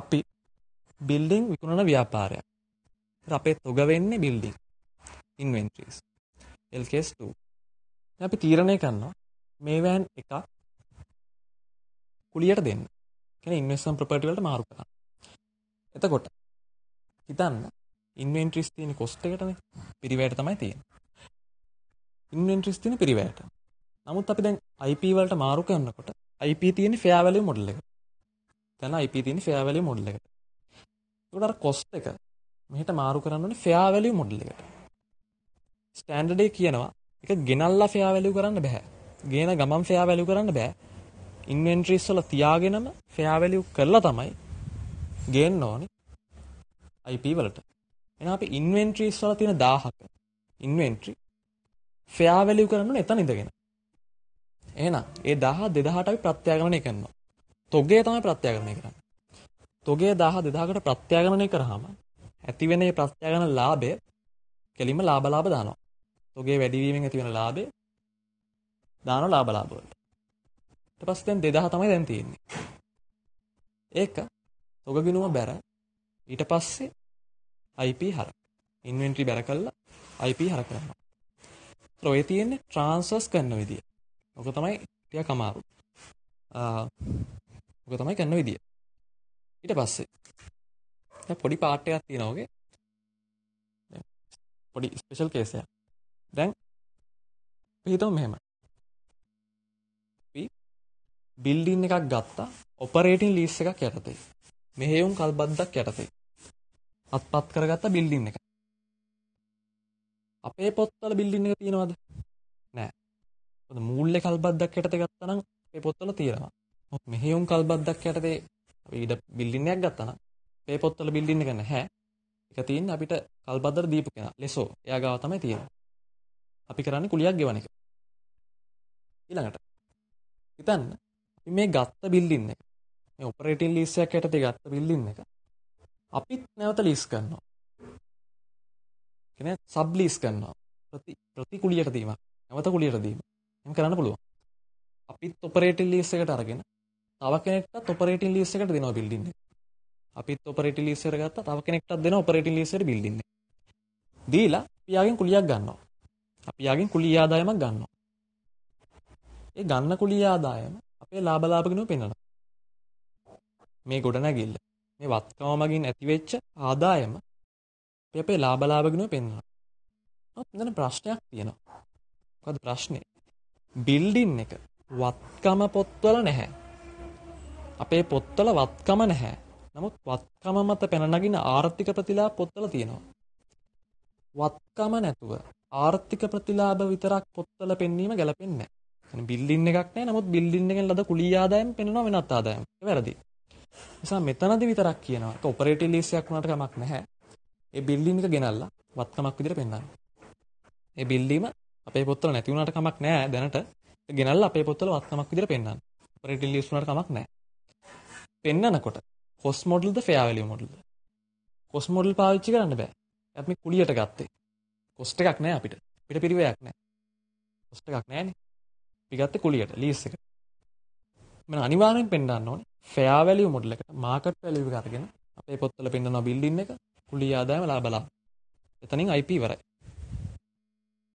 අපි බිල්ඩින් විකුණන ව්‍යාපාරයක්. අපේ තොග වෙන්නේ බිල්ඩින් ඉන්වෙන්ටරිස් LKS2. අපි තීරණය කරනවා මේ වෑන් එකක් කුලියට දෙන්න. කියන්නේ ඉන්වෙස්ට්මන්ට් ප්‍රොපර්ටි වලට මාරු කරන්න. එතකොට හිතන්න ඉන්වෙන්ටරිස් තියෙන කොස්ට් එකටනේ පිරිවැයට තමයි තියෙන්නේ. ඉන්වෙන්ටරිස් තියෙන පිරිවැයට. නමුත් අපි දැන් IP වලට මාරු කරනකොට IP තියෙන්නේ ෆෙයා වැලියු මොඩල් එකට. තැන IP තියෙන ෆෙයා වැලියු මොඩල් එකට. ඒකට අර කොස්ට් එක මෙහෙට මාරු කරන්න ඕනේ ෆෙයා වැලියු මොඩල් එකට. ස්ටෑන්ඩඩ් එක කියනවා ඒක ගෙනල්ලා ෆෙයා වැලියු කරන්න බෑ. ගේන ගමන් ෆෙයා වැලියු කරන්න බෑ. ඉන්වෙන්ටරිස් වල තියාගෙනම ෆෙයා වැලියු කරලා තමයි ගේන්න ඕනේ IP වලට. එහෙනම් අපි ඉන්වෙන්ටරිස් වල තියෙන 1000ක ඉන්වෙන්ටරි ෆෙයා වැලියු කරන්න ඕනේ එතන ඉඳගෙන. එහෙනම් ඒ 1000 2000ට අපි ප්‍රත්‍යාගමනය කරනවා. තොගේ තමයි ප්‍රත්‍යාගරණය කරන්නේ. තොගේ 1000 2000කට ප්‍රත්‍යාගරණය කරාම ඇතිවෙන මේ ප්‍රත්‍යාගරණ ලාභය කෙලින්ම ලාභ ලාභ දානවා. තොගේ වැඩි වීමෙන් ඇතිවෙන ලාභය දානවා ලාභ ලාභ වලට. ඊට පස්සේ දැන් 2000 තමයි දැන් තියෙන්නේ. ඒක තොග ගිණුම බැර ඊට පස්සේ IP හරක්. ඉන්වෙන්ටරි බැර කළා IP හර කරනවා. ඒතර ඔය තියෙන්නේ ට්‍රාන්ස්ෆර්ස් කරන විදිය. ඔක තමයි ටිකක් අමාරු. ඕක තමයි කරන්න විදිය. ඊට පස්සේ දැන් පොඩි පාට් එකක් තියෙනවා ඔගේ. පොඩි ස්පෙෂල් කේස් එකක්. දැන් හිතමු මෙහෙම. අපි බිල්ඩින් එකක් ගත්තා ඔපරේටින් ලීස් එකක් යටතේ. මෙහෙයුම් කල්බද්දක් යටතේ. අත්පත් කරගත්ත බිල්ඩින් එක. අපේ පොත්වල බිල්ඩින් එක තියෙනවද? නෑ. මොකද මූල්‍ය කල්බද්දක් යටතේ ගත්තා නම් අපේ පොත්වල තියෙනවා. මෙහෙයුම් කල්බද්දක් යටතේ අපි ඊට බිල්ඩින් එකක් ගත්තා නම් මේ පොත්වල බිල්ඩින් එක නැහැ. ඒක තියෙන්නේ අපිට කල්බද්දට දීපු කෙනා. ලෙසෝ. එයා ගාව තමයි තියෙන්නේ. අපි කරන්නේ කුලියක් ගෙවන එක. ඊළඟට හිතන්න අපි මේ ගත්ත බිල්ඩින් එක මේ ඔපරේටින් ලීස් එකක් යටතේ ගත්ත බිල්ඩින් එක අපිත් නැවත ලීස් කරනවා. කියන්නේ සබ් ලීස් කරනවා. ප්‍රති ප්‍රති කුලියට දීමක්. නැවත කුලියට දීම. එහෙම කරන්න පුළුවන්. අපිත් ඔපරේටින් ලීස් එකට අරගෙන තව කෙනෙක්ටත් ඔපරේටින් ලීස් එකට දෙනවා බිල්ඩින් එක. අපිත් ඔපරේටින් ලීස් එකට ගත්තා තව කෙනෙක්ටත් දෙනවා ඔපරේටින් ලීස් එකට බිල්ඩින් එක. දීලා අපි යාගෙන් කුලියක් ගන්නවා. අපි යාගෙන් කුලිය ආදායමක් ගන්නවා. ඒ ගන්න කුලිය ආදායම අපේ ලාභ ලාභ ගිනුව පෙන්වනවා. මේ ගොඩනැගිල්ල මේ වත්කම මගින් ඇතිවෙච්ච ආදායම අපි අපේ ලාභ ලාභ ගිනුව පෙන්වනවා. නමුත් මෙතන ප්‍රශ්නයක් තියෙනවා. මොකද ප්‍රශ්නේ? බිල්ඩින් එක වත්කම පොත්වල නැහැ. අපේ පොත්වල වත්කම නැහැ. නමුත් වත්කම මත පැන නගින ආර්ථික ප්‍රතිලාභ පොත්වල තියෙනවා. වත්කම නැතුව ආර්ථික ප්‍රතිලාභ විතරක් පොත්වල පෙන්වීම ගැලපෙන්නේ නැහැ. බිල්ඩින් එකක් නැහැ. නමුත් බිල්ඩින් එකෙන් ලද කුලී ආදායම් පෙන්වනවා වෙනත් ආදායම්. ඒක වැරදි. නිසා මෙතනදි විතරක් කියනවා. ඒක ඔපරේටිව් ලීස් එකක් වුණාට කමක් නැහැ. ඒ බිල්ඩින් එක ගෙනල්ලා වත්කමක් විදිහට පෙන්වනවා. ඒ බිල්ඩීම අපේ පොත්වල නැති වුණාට කමක් නැහැ දැනට. ගෙනල්ලා අපේ පොත්වල වත්කමක් විදිහට පෙන්වනවා. ඔපරේටිව් ලීස් වුණාට කමක් නැහැ. පෙන්නකොට කොස් මොඩල්ද ෆයාවලිය මොඩල්ද කොස් මොඩල් පාවිච්චි කරන්න බෑ අපි කුලියට ගත්තේ කොස්ට එකක් නෑ අපිට පිට පිරිවයක් නෑ කොස්ට එකක් නෑන පිගත්ත කුලියට ලීස් එක මෙ අනිවාරෙන් පෙන්ඩන්න ඕන ෆෑවැලිය මුඩලකට මාකට වැලිවි කරගෙන අපේ පොත්තල පෙන්න්න බිල්ඩින්න එක කුලිය ආදායම ලාබලා එතනින් අයිපී වරයි